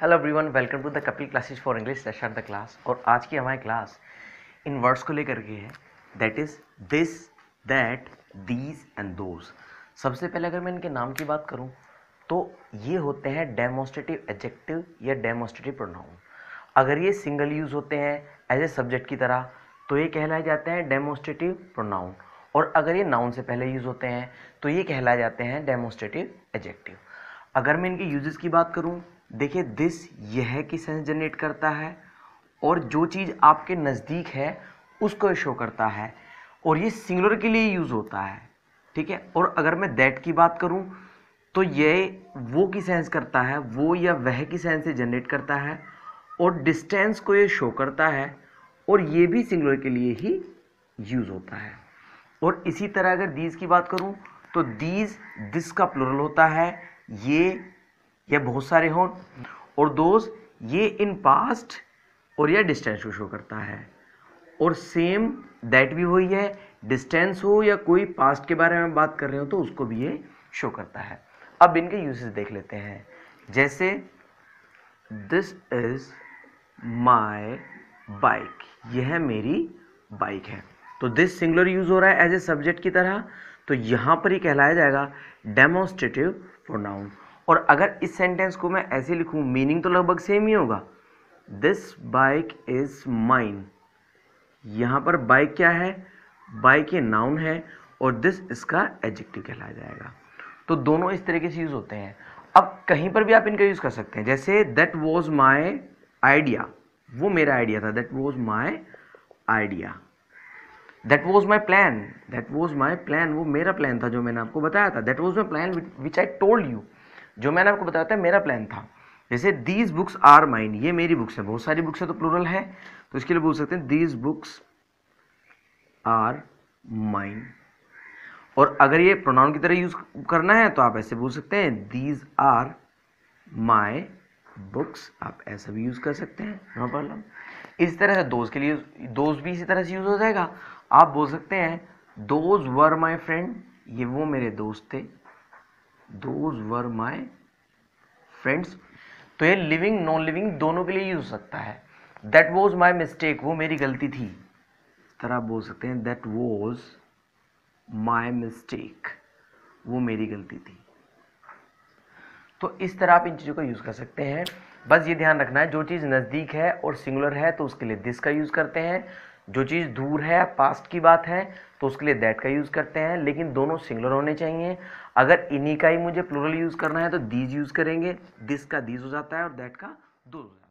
hello everyone welcome to the Kapil classes for English session are the class और आज की हमारी क्लास इन वर्ड्स को लेकर के है that is this that these and those सबसे पहले अगर मैं इनके नाम की बात करूं तो ये होते हैं डेमोस्ट्रेटिव एडजेक्टिव या डेमोस्ट्रेटिव प्रोनाउन अगर ये सिंगल यूज़ होते हैं एज ए सब्जेक्ट की तरह तो ये कहलाए जाते हैं डेमोस्ट्रेटिव प्रोनाउन और अगर ये नाउन से पहले यूज़ होते हैं तो ये कहलाए जाते हैं डेमोस्ट्रेटिव एडजेक्टिव अगर मैं इनके यूजेस की बात करूँ देखिए दिस यह की सेंस जनरेट करता है और जो चीज़ आपके नज़दीक है उसको शो करता है और ये सिंगुलर के लिए यूज़ होता है ठीक है और अगर मैं दैट की बात करूँ तो ये वो की सेंस करता है वो या वह की सेंस से जनरेट करता है और डिस्टेंस को ये शो करता है और ये भी सिंगुलर के लिए ही यूज़ होता है और इसी तरह अगर दीज की बात करूँ तो दीज दिस का प्लुरल होता है ये या बहुत सारे हों और दोज ये इन पास्ट और या डिस्टेंस को शो करता है और सेम दैट भी वही है डिस्टेंस हो या कोई पास्ट के बारे में बात कर रहे हो तो उसको भी ये शो करता है अब इनके यूसेज देख लेते हैं जैसे दिस इज़ माई बाइक यह मेरी बाइक है तो दिस सिंगुलर यूज़ हो रहा है एज ए सब्जेक्ट की तरह तो यहाँ पर ही कहलाया जाएगा डेमोस्ट्रेटिव प्रोनाउन और अगर इस सेंटेंस को मैं ऐसे लिखूँ मीनिंग तो लगभग सेम ही होगा दिस बाइक इज़ माइन यहाँ पर बाइक क्या है बाइक ये नाउन है और दिस इसका एडजेक्टिव कहलाया जाएगा तो दोनों इस तरीके से यूज़ होते हैं अब कहीं पर भी आप इनका यूज़ कर सकते हैं जैसे दैट वॉज माई आइडिया वो मेरा आइडिया था that was my idea that was my plan that was my plan वो मेरा प्लान था जो मैंने आपको बताया था that was my plan which I told you जो मैंने आपको बताया था मेरा प्लान था जैसे दीज बुक्स आर माइन ये मेरी बुक्स है बहुत सारी बुक्स है तो प्लूरल है तो इसके लिए बोल सकते हैं दीज बुक्स आर माइन और अगर ये प्रोनाउन की तरह यूज करना है तो आप ऐसे बोल सकते हैं दीज आर माई बुक्स आप ऐसा भी यूज़ कर सकते हैं नो हाँ प्रॉब्लम इस तरह से दोस्त के लिए दोस्त भी इसी तरह से यूज़ हो जाएगा आप बोल सकते हैं दोज वर माई फ्रेंड ये वो मेरे दोस्त थे दोज वर माई फ्रेंड्स तो ये लिविंग नॉन लिविंग दोनों के लिए यूज हो सकता है दैट वॉज माई मिस्टेक वो मेरी गलती थी इस तरह आप बोल सकते हैं दैट वॉज माई मिस्टेक वो मेरी गलती थी तो इस तरह आप इन चीज़ों का यूज़ कर सकते हैं बस ये ध्यान रखना है जो चीज़ नज़दीक है और सिंगुलर है तो उसके लिए दिस का यूज़ करते हैं जो चीज़ दूर है पास्ट की बात है तो उसके लिए दैट का यूज़ करते हैं लेकिन दोनों सिंगुलर होने चाहिए अगर इन्हीं का ही मुझे प्लूरल यूज़ करना है तो दीज यूज़ करेंगे दिस का दीज हो जाता है और दैट का दूर हो जाता है